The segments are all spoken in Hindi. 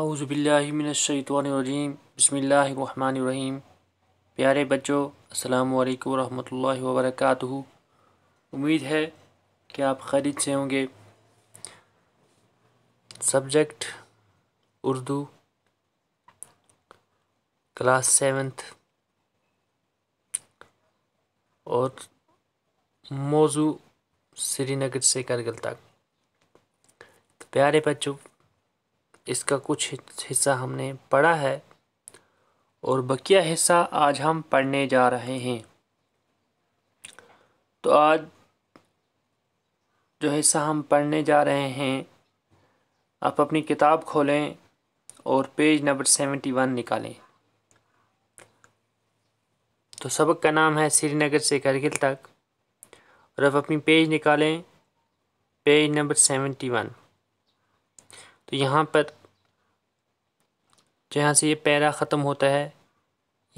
अज़बिल्लिमिनशैतरजीम बसमीम प्यारे बच्चों अल्लाम वरम रहमतुल्लाहि उम्मीद है कि आप खरीद से होंगे सब्जेक्ट उर्दू क्लास सेवेंथ और मौजू श्रीनगर से करगिल तक तो प्यारे बच्चों इसका कुछ हिस्सा हमने पढ़ा है और बकिया हिस्सा आज हम पढ़ने जा रहे हैं तो आज जो हिस्सा हम पढ़ने जा रहे हैं आप अपनी किताब खोलें और पेज नंबर सेवेंटी वन निकालें तो सबक का नाम है श्रीनगर से करगिल तक और आप अपनी पेज निकालें पेज नंबर सेवेंटी वन तो यहाँ पर जहाँ से ये पैरा ख़त्म होता है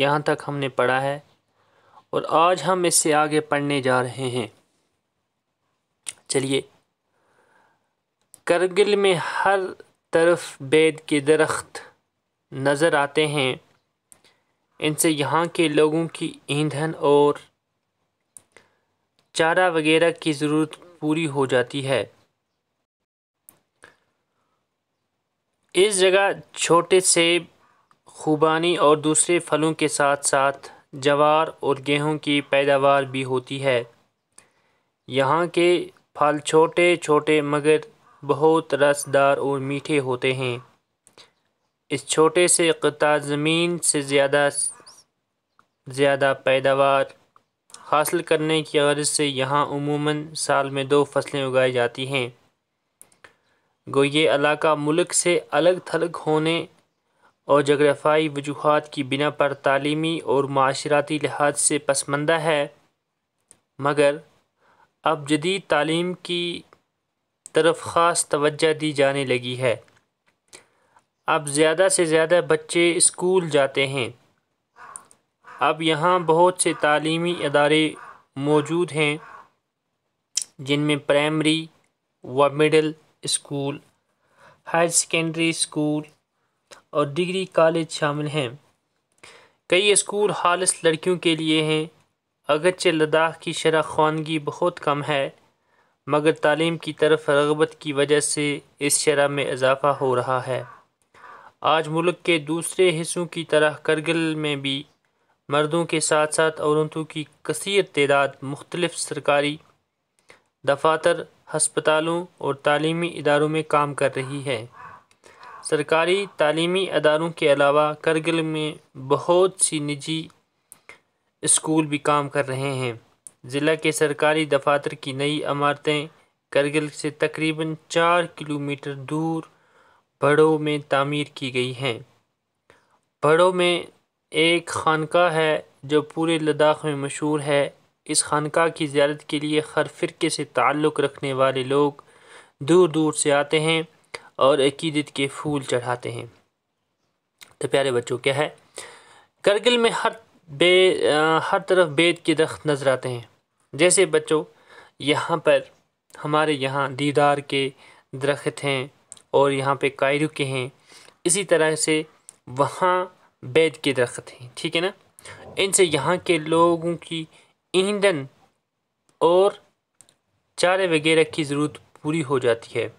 यहाँ तक हमने पढ़ा है और आज हम इससे आगे पढ़ने जा रहे हैं चलिए करगिल में हर तरफ बेद के दरख्त नज़र आते हैं इनसे यहाँ के लोगों की ईंधन और चारा वगैरह की ज़रूरत पूरी हो जाती है इस जगह छोटे सेब खूबानी और दूसरे फलों के साथ साथ जवार और गेहूं की पैदावार भी होती है यहाँ के फल छोटे छोटे मगर बहुत रसदार और मीठे होते हैं इस छोटे से कता ज़मीन से ज़्यादा ज़्यादा पैदावार हासिल करने की गर्ज से यहाँ उमूमन साल में दो फसलें उगाई जाती हैं गो ये इलाका मुल्क से अलग थलग होने और जगरफाई वजूहत की बिना पर तालीमी और माशराती लिहाज से पसमंदा है मगर अब जदीद तालीम की तरफ ख़ास तवज्जो दी जाने लगी है अब ज़्यादा से ज़्यादा बच्चे स्कूल जाते हैं अब यहाँ बहुत से तालीमी इदारे मौजूद हैं जिनमें प्राइमरी व middle school higher secondary school और डिग्री कॉलेज शामिल हैं कई स्कूल खालस लड़कियों के लिए हैं अगरचे लद्दाख की शरह खानगी बहुत कम है मगर तालीम की तरफ रगबत की वजह से इस शरह में इजाफ़ा हो रहा है आज मुल्क के दूसरे हिस्सों की तरह करगिल में भी मर्दों के साथ साथ औरतों की कसर तदाद मुख्तलिफ़ सरकारी दफातर हस्पतालों और तालीमी इदारों में काम कर रही है सरकारी तालीमी अदारों के अलावा करगिल में बहुत सी निजी स्कूल भी काम कर रहे हैं ज़िला के सरकारी दफातर की नई इमारतें करगिल से तकरीबन चार किलोमीटर दूर भड़ो में तामीर की गई हैं भड़ो में एक खानका है जो पूरे लद्दाख में मशहूर है इस खानका की ज्यारत के लिए हर फ़िरके से ताल्लुक़ रखने वाले लोग दूर दूर से आते हैं और अकीदत के फूल चढ़ाते हैं तो प्यारे बच्चों क्या है करगिल में हर बे आ, हर तरफ बेद के दरख्त नज़र आते हैं जैसे बच्चों यहाँ पर हमारे यहाँ दीदार के दरख्त हैं और यहाँ पे कायरु के हैं इसी तरह से वहाँ बैद के दरख्त हैं ठीक है ना इनसे यहाँ के लोगों की ईंधन और चारे वगैरह की ज़रूरत पूरी हो जाती है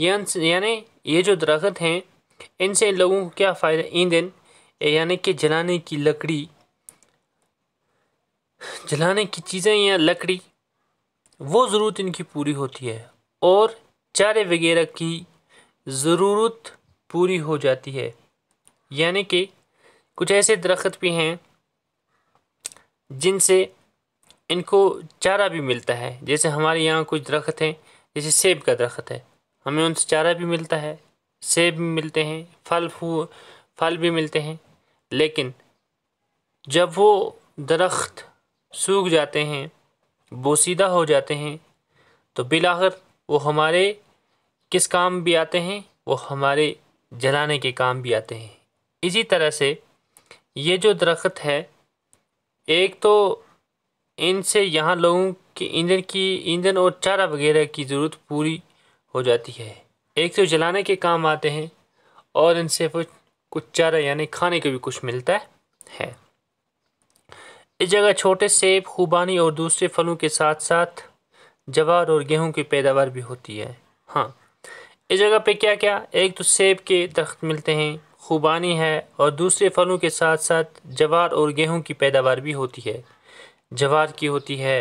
यानी ये जो दरख्त हैं इनसे लोगों को क्या फ़ायदा ईंधन यानी कि जलाने की लकड़ी जलाने की चीज़ें या लकड़ी वो ज़रूरत इनकी पूरी होती है और चारे वगैरह की ज़रूरत पूरी हो जाती है यानी कि कुछ ऐसे दरख्त भी हैं जिनसे इनको चारा भी मिलता है जैसे हमारे यहाँ कुछ दरख्त हैं जैसे सेब का दरख्त है हमें उनसे चारा भी मिलता है सेब भी मिलते हैं फल फू फल भी मिलते हैं लेकिन जब वो दरख्त सूख जाते हैं बोसीदा हो जाते हैं तो बिलाखर वो हमारे किस काम भी आते हैं वो हमारे जलाने के काम भी आते हैं इसी तरह से ये जो दरख्त है एक तो इनसे यहाँ लोगों के ईंधन की ईंधन और चारा वगैरह की ज़रूरत पूरी हो जाती है एक तो जलाने के काम आते हैं और इनसे कुछ कुछ चारा यानी खाने के भी कुछ मिलता है इस जगह छोटे सेब खूबानी और दूसरे फलों के साथ साथ जवार और गेहूं की पैदावार भी होती है हाँ इस जगह पे क्या क्या एक तो सेब के दरख्त मिलते हैं खूबानी है और दूसरे फलों के साथ साथ जवार और गेहूं की पैदावार भी होती है जवार की होती है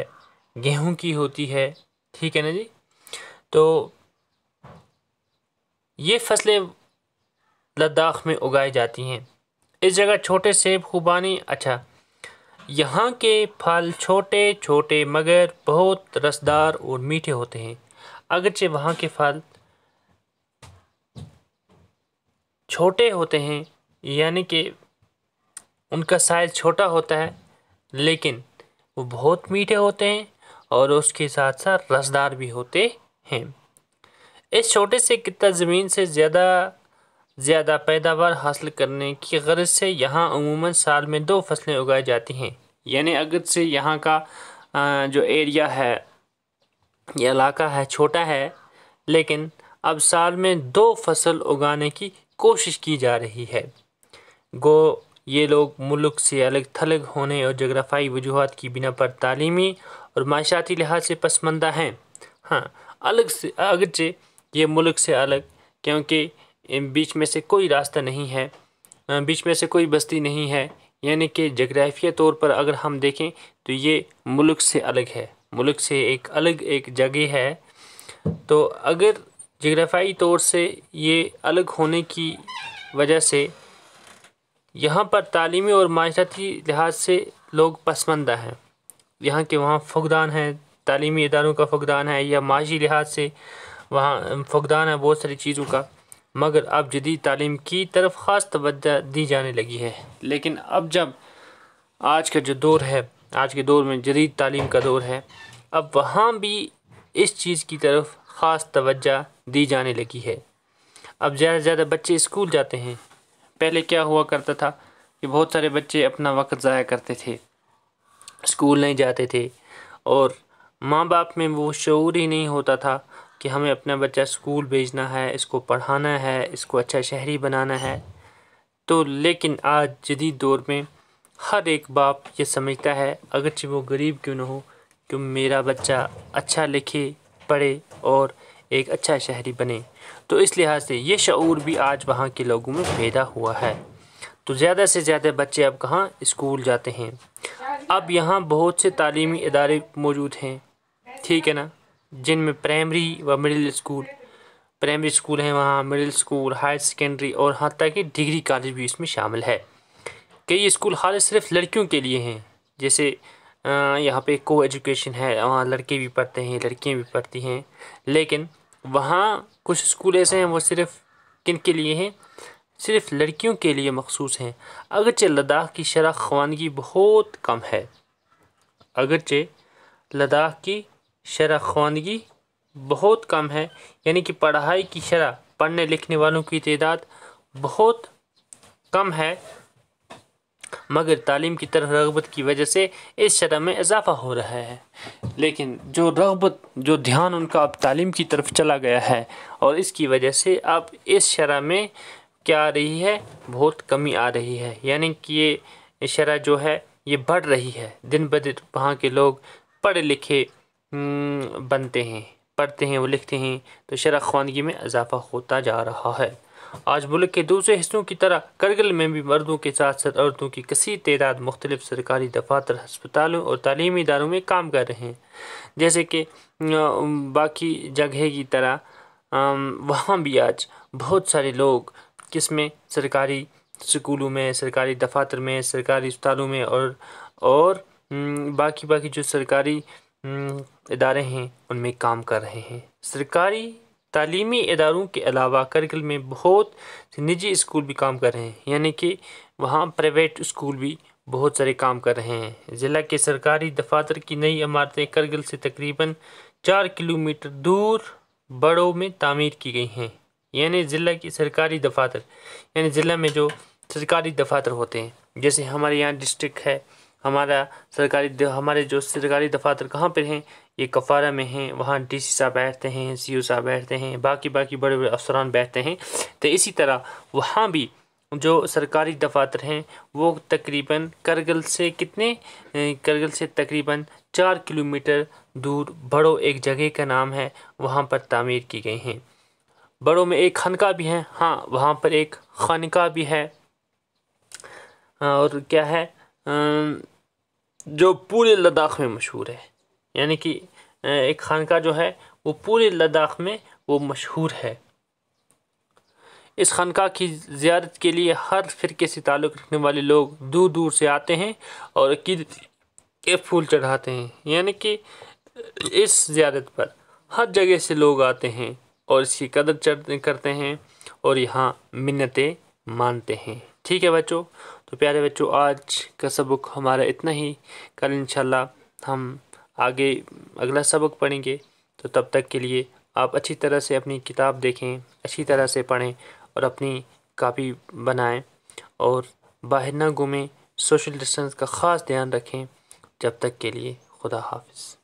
गेहूं की होती है ठीक है ना जी तो ये फसलें लद्दाख में उगाई जाती हैं इस जगह छोटे सेब खूबानी अच्छा यहाँ के फल छोटे छोटे मगर बहुत रसदार और मीठे होते हैं अगरचे वहाँ के फल छोटे होते हैं यानी कि उनका साइज़ छोटा होता है लेकिन वो बहुत मीठे होते हैं और उसके साथ साथ रसदार भी होते हैं इस छोटे से कितना ज़मीन से ज़्यादा ज़्यादा पैदावार हासिल करने की गरज से यहाँ अमूमन साल में दो फसलें उगाई जाती हैं यानी अगर से यहाँ का जो एरिया है ये इलाका है छोटा है लेकिन अब साल में दो फसल उगाने की कोशिश की जा रही है गो ये लोग मुल्क से अलग थलग होने और जगराफाई वजूहत की बिना पर तालीमी और माशाती लिहाज से पसमंदा हैं हाँ अलग से अगरचे ये मुल्क से अलग क्योंकि बीच में से कोई रास्ता नहीं है बीच में से कोई बस्ती नहीं है यानी कि जगराफिया तौर पर अगर हम देखें तो ये मुल्क से अलग है मुल्क से एक अलग एक जगह है तो अगर जगराफाई तौर से ये अलग होने की वजह से यहाँ पर तालीमी और माशरती लिहाज से लोग पसमंदा हैं यहाँ के वहाँ फगदान है तलीमी इदारों का फगदान है या माशी लिहाज से वहाँ फगदान है बहुत सारी चीज़ों का मगर अब जदीद तालीम की तरफ ख़ास तवज्जो दी जाने लगी है लेकिन अब जब आज का जो दौर है आज के दौर में जदीद तालीम का दौर है अब वहाँ भी इस चीज़ की तरफ ख़ास तवज्जो दी जाने लगी है अब ज़्यादा से ज़्यादा बच्चे स्कूल जाते हैं पहले क्या हुआ करता था कि बहुत सारे बच्चे अपना वक्त ज़ाया करते थे स्कूल नहीं जाते थे और माँ बाप में वो शूर ही नहीं होता था कि हमें अपना बच्चा स्कूल भेजना है इसको पढ़ाना है इसको अच्छा शहरी बनाना है तो लेकिन आज जदीद दौर में हर एक बाप ये समझता है अगरचि वो गरीब क्यों ना हो कि मेरा बच्चा अच्छा लिखे पढ़े और एक अच्छा शहरी बने तो इस लिहाज से ये शूर भी आज वहाँ के लोगों में पैदा हुआ है तो ज़्यादा से ज़्यादा बच्चे अब कहाँ स्कूल जाते हैं अब यहाँ बहुत से तालीमी इदारे मौजूद हैं ठीक है ना जिनमें प्राइमरी व मिडिल स्कूल प्राइमरी स्कूल हैं वहाँ मिडिल स्कूल हायर सेकेंडरी और हाँ तक कि डिग्री कॉलेज भी इसमें शामिल है कई स्कूल खाली सिर्फ लड़कियों के लिए हैं जैसे यहाँ पे को एजुकेशन है वहाँ लड़के भी पढ़ते हैं लड़कियाँ भी पढ़ती हैं लेकिन वहाँ कुछ स्कूल ऐसे हैं वो सिर्फ किन के लिए हैं सिर्फ लड़कियों के लिए मखसूस हैं अगरचे लद्दाख की शरह खवानगी बहुत कम है अगरचे लद्दाख की शरह खवानगी बहुत कम है यानी कि पढ़ाई की शरह पढ़ने लिखने वालों की तदाद बहुत कम है मगर तालीम की तरफ रगबत की वजह से इस शरह में इजाफ़ा हो रहा है लेकिन जो रगबत जो ध्यान उनका अब तालीम की तरफ चला गया है और इसकी वजह से अब इस शरह में क्या आ रही है बहुत कमी आ रही है यानी कि ये शरह जो है ये बढ़ रही है दिन ब दिन वहाँ के लोग पढ़े लिखे हम्म, बनते हैं पढ़ते हैं वो लिखते हैं तो शरह खानगी में इजाफ़ा होता जा रहा है आज मुल्क के दूसरे हिस्सों की तरह करगिल में भी मर्दों के साथ साथ औरतों की कसी तदाद मुख्तलिफ सरकारी दफातर हस्पतालों और तलीमी इदारों में काम कर रहे हैं जैसे कि बाकी जगह की तरह वहाँ भी आज बहुत सारे लोग किसमें सरकारी स्कूलों में सरकारी दफातर में सरकारी अस्पतालों में और और बाकी बाकी जो सरकारी इदारे हैं उनमें काम कर रहे हैं सरकारी तलीमी इदारों के अलावा करगिल में बहुत निजी स्कूल भी काम कर रहे हैं यानी कि वहाँ प्राइवेट स्कूल भी बहुत सारे काम कर रहे हैं ज़िला के सरकारी दफातर की नई इमारतें करगिल से तकरीबन चार किलोमीटर दूर बड़ों में तामीर की गई हैं यानी ज़िला की सरकारी दफातर यानी ज़िला में जो सरकारी दफातर होते हैं जैसे हमारे यहाँ डिस्ट्रिक्ट है हमारा सरकारी हमारे जो सरकारी दफातर कहाँ पर हैं ये कफ़ारा में हैं वहाँ डी सी साहब बैठते हैं सी ओ e साहब बैठते हैं बाकी बाकी बड़े बड़े अफसरान बैठते हैं तो इसी तरह वहाँ भी जो सरकारी दफातर हैं वो तकरीबन करगल से कितने करगल से तकरीबन चार किलोमीटर दूर बड़ो एक जगह का नाम है वहाँ पर तामीर की गई हैं बड़ों में एक खनका भी है हाँ वहाँ पर एक खनका भी है और क्या है जो पूरे लद्दाख में मशहूर है यानी कि एक खानका जो है वो पूरे लद्दाख में वो मशहूर है इस खानका की ज़्यारत के लिए हर फ़िरके से ताल्लुक़ रखने वाले लोग दूर दूर से आते हैं और अकीद के फूल चढ़ाते हैं यानी कि इस ज़्यारत पर हर जगह से लोग आते हैं और इसकी कदर करते हैं और यहाँ मिन्नतें मानते हैं ठीक है बच्चों तो प्यारे बच्चों आज का सबक हमारा इतना ही कल इंशाल्लाह हम आगे अगला सबक पढ़ेंगे तो तब तक के लिए आप अच्छी तरह से अपनी किताब देखें अच्छी तरह से पढ़ें और अपनी कापी बनाएं और बाहर ना घूमें सोशल डिस्टेंस का ख़ास ध्यान रखें जब तक के लिए खुदा हाफिज़